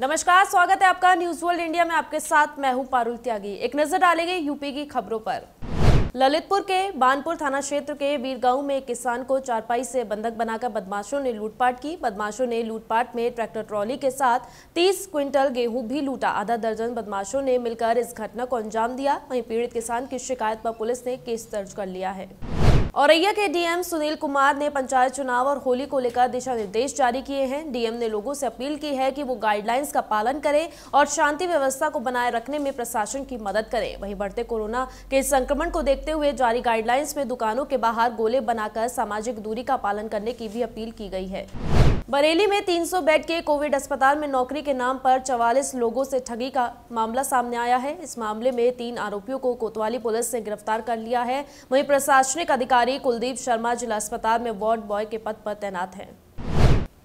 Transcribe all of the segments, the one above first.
नमस्कार स्वागत है आपका न्यूज वर्ल्ड इंडिया में आपके साथ मैं हूं पारुल त्यागी एक नजर डालेंगे यूपी की खबरों पर ललितपुर के बानपुर थाना क्षेत्र के वीरगांव में किसान को चारपाई से बंधक बनाकर बदमाशों ने लूटपाट की बदमाशों ने लूटपाट में ट्रैक्टर ट्रॉली के साथ 30 क्विंटल गेहूं भी लूटा आधा दर्जन बदमाशों ने मिलकर इस घटना को अंजाम दिया वहीं पीड़ित किसान की शिकायत पर पुलिस ने केस दर्ज कर लिया है औरैया के डीएम सुनील कुमार ने पंचायत चुनाव और होली को लेकर दिशा निर्देश जारी किए हैं डीएम ने लोगों से अपील की है कि वो गाइडलाइंस का पालन करें और शांति व्यवस्था को बनाए रखने में प्रशासन की मदद करें वहीं बढ़ते कोरोना के संक्रमण को देखते हुए जारी गाइडलाइंस में दुकानों के बाहर गोले बनाकर सामाजिक दूरी का पालन करने की भी अपील की गई है बरेली में 300 बेड के कोविड अस्पताल में नौकरी के नाम पर 44 लोगों से ठगी का मामला सामने आया है इस मामले में तीन आरोपियों को कोतवाली पुलिस ने गिरफ्तार कर लिया है वही प्रशासनिक अधिकारी कुलदीप शर्मा जिला अस्पताल में वार्ड बॉय के पद पर तैनात है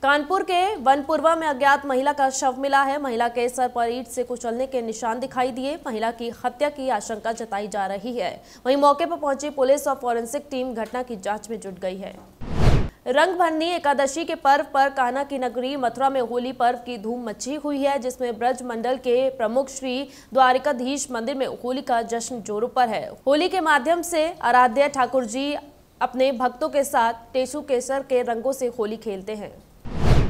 कानपुर के वनपुरवा में अज्ञात महिला का शव मिला है महिला के सर पर ईट से कुचलने के निशान दिखाई दिए महिला की हत्या की आशंका जताई जा रही है वहीं मौके पर पहुंची पुलिस और फॉरेंसिक टीम घटना की जांच में जुट गई है रंग भरनी एकादशी के पर्व पर कान्हा की नगरी मथुरा में होली पर्व की धूम मची हुई है जिसमें ब्रज मंडल के प्रमुख श्री द्वारिकाधीश मंदिर में होली का जश्न जोरों पर है होली के माध्यम से आराध्य ठाकुर जी अपने भक्तों के साथ टेसु केसर के रंगों से होली खेलते हैं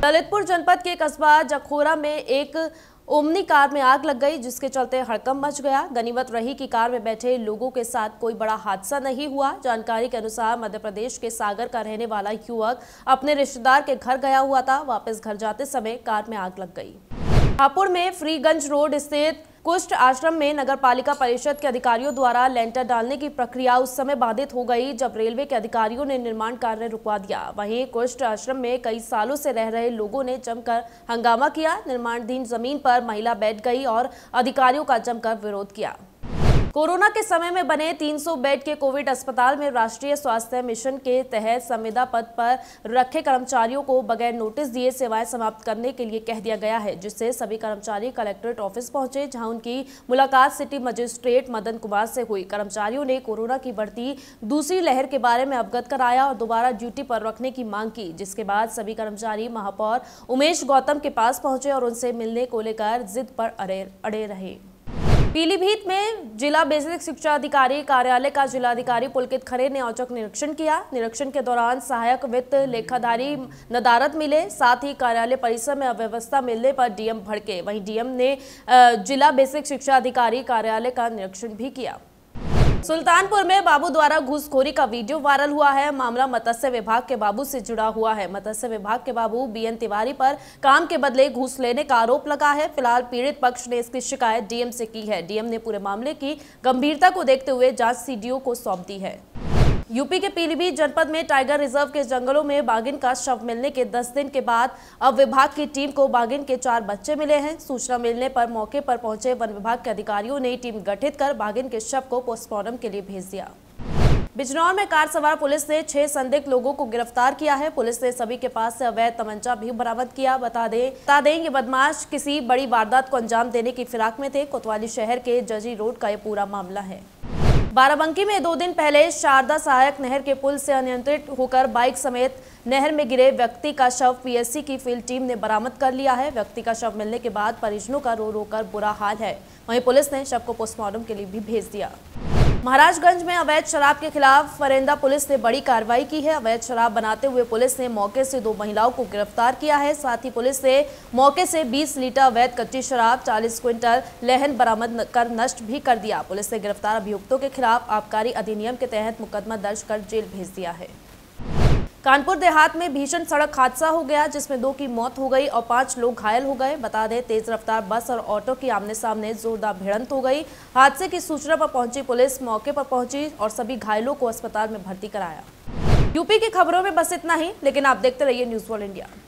ललितपुर जनपद के कस्बा जखोरा में एक ओमनी कार में आग लग गई जिसके चलते हड़कम मच गया गनीमत रही कि कार में बैठे लोगों के साथ कोई बड़ा हादसा नहीं हुआ जानकारी के अनुसार मध्य प्रदेश के सागर का रहने वाला युवक अपने रिश्तेदार के घर गया हुआ था वापस घर जाते समय कार में आग लग गई हापुड़ में फ्रीगंज रोड स्थित कुष्ठ आश्रम में नगर पालिका परिषद के अधिकारियों द्वारा लेंटर डालने की प्रक्रिया उस समय बाधित हो गई जब रेलवे के अधिकारियों ने निर्माण कार्य रुकवा दिया वहीं कुष्ठ आश्रम में कई सालों से रह रहे लोगों ने जमकर हंगामा किया निर्माणाधीन जमीन पर महिला बैठ गई और अधिकारियों का जमकर विरोध किया कोरोना के समय में बने 300 बेड के कोविड अस्पताल में राष्ट्रीय स्वास्थ्य मिशन के तहत संविदा पद पर रखे कर्मचारियों को बगैर नोटिस दिए सेवाएं समाप्त करने के लिए कह दिया गया है जिससे सभी कर्मचारी कलेक्ट्रेट ऑफिस पहुंचे जहां उनकी मुलाकात सिटी मजिस्ट्रेट मदन कुमार से हुई कर्मचारियों ने कोरोना की बढ़ती दूसरी लहर के बारे में अवगत कराया और दोबारा ड्यूटी पर रखने की मांग की जिसके बाद सभी कर्मचारी महापौर उमेश गौतम के पास पहुंचे और उनसे मिलने को लेकर जिद पर अड़े अड़े रहे पीलीभीत में जिला बेसिक शिक्षा अधिकारी कार्यालय का जिलाधिकारी पुलकित खरे ने औचक निरीक्षण किया निरीक्षण के दौरान सहायक वित्त लेखाधारी नदारत मिले साथ ही कार्यालय परिसर में अव्यवस्था मिलने पर डीएम भड़के वहीं डीएम ने जिला बेसिक शिक्षा अधिकारी कार्यालय का निरीक्षण भी किया सुल्तानपुर में बाबू द्वारा घूसखोरी का वीडियो वायरल हुआ है मामला मत्स्य विभाग के बाबू से जुड़ा हुआ है मत्स्य विभाग के बाबू बीएन तिवारी पर काम के बदले घूस लेने का आरोप लगा है फिलहाल पीड़ित पक्ष ने इसकी शिकायत डीएम से की है डीएम ने पूरे मामले की गंभीरता को देखते हुए जांच सीडीओ को सौंप दी है यूपी के पीलीभीत जनपद में टाइगर रिजर्व के जंगलों में बागिन का शव मिलने के 10 दिन के बाद अब विभाग की टीम को बागिन के चार बच्चे मिले हैं सूचना मिलने पर मौके पर पहुंचे वन विभाग के अधिकारियों ने टीम गठित कर बागिन के शव को पोस्टमार्टम के लिए भेज दिया बिजनौर में कार सवार पुलिस ने छह संदिग्ध लोगों को गिरफ्तार किया है पुलिस ने सभी के पास से अवैध तमंचा भी बरामद किया बता दें बता दें ये बदमाश किसी बड़ी वारदात को अंजाम देने की फिराक में थे कोतवाली शहर के जजी रोड का ये पूरा मामला है बाराबंकी में दो दिन पहले शारदा सहायक नहर के पुल से अनियंत्रित होकर बाइक समेत नहर में गिरे व्यक्ति का शव पीएससी की फील्ड टीम ने बरामद कर लिया है व्यक्ति का शव मिलने के बाद परिजनों का रो रो कर बुरा हाल है वहीं पुलिस ने शव को पोस्टमार्टम के लिए भी भेज दिया महाराजगंज में अवैध शराब के खिलाफ फरेंदा पुलिस ने बड़ी कार्रवाई की है अवैध शराब बनाते हुए पुलिस ने मौके से दो महिलाओं को गिरफ्तार किया है साथ ही पुलिस ने मौके से 20 लीटर अवैध कच्ची शराब 40 क्विंटल लहन बरामद कर नष्ट भी कर दिया पुलिस ने गिरफ्तार अभियुक्तों के खिलाफ आबकारी अधिनियम के तहत मुकदमा दर्ज कर जेल भेज दिया है कानपुर देहात में भीषण सड़क हादसा हो गया जिसमें दो की मौत हो गई और पांच लोग घायल हो गए बता दें तेज रफ्तार बस और ऑटो की आमने सामने जोरदार भिड़ंत हो गई हादसे की सूचना पर पहुंची पुलिस मौके पर पहुंची और सभी घायलों को अस्पताल में भर्ती कराया यूपी की खबरों में बस इतना ही लेकिन आप देखते रहिए न्यूज वर्ल्ड इंडिया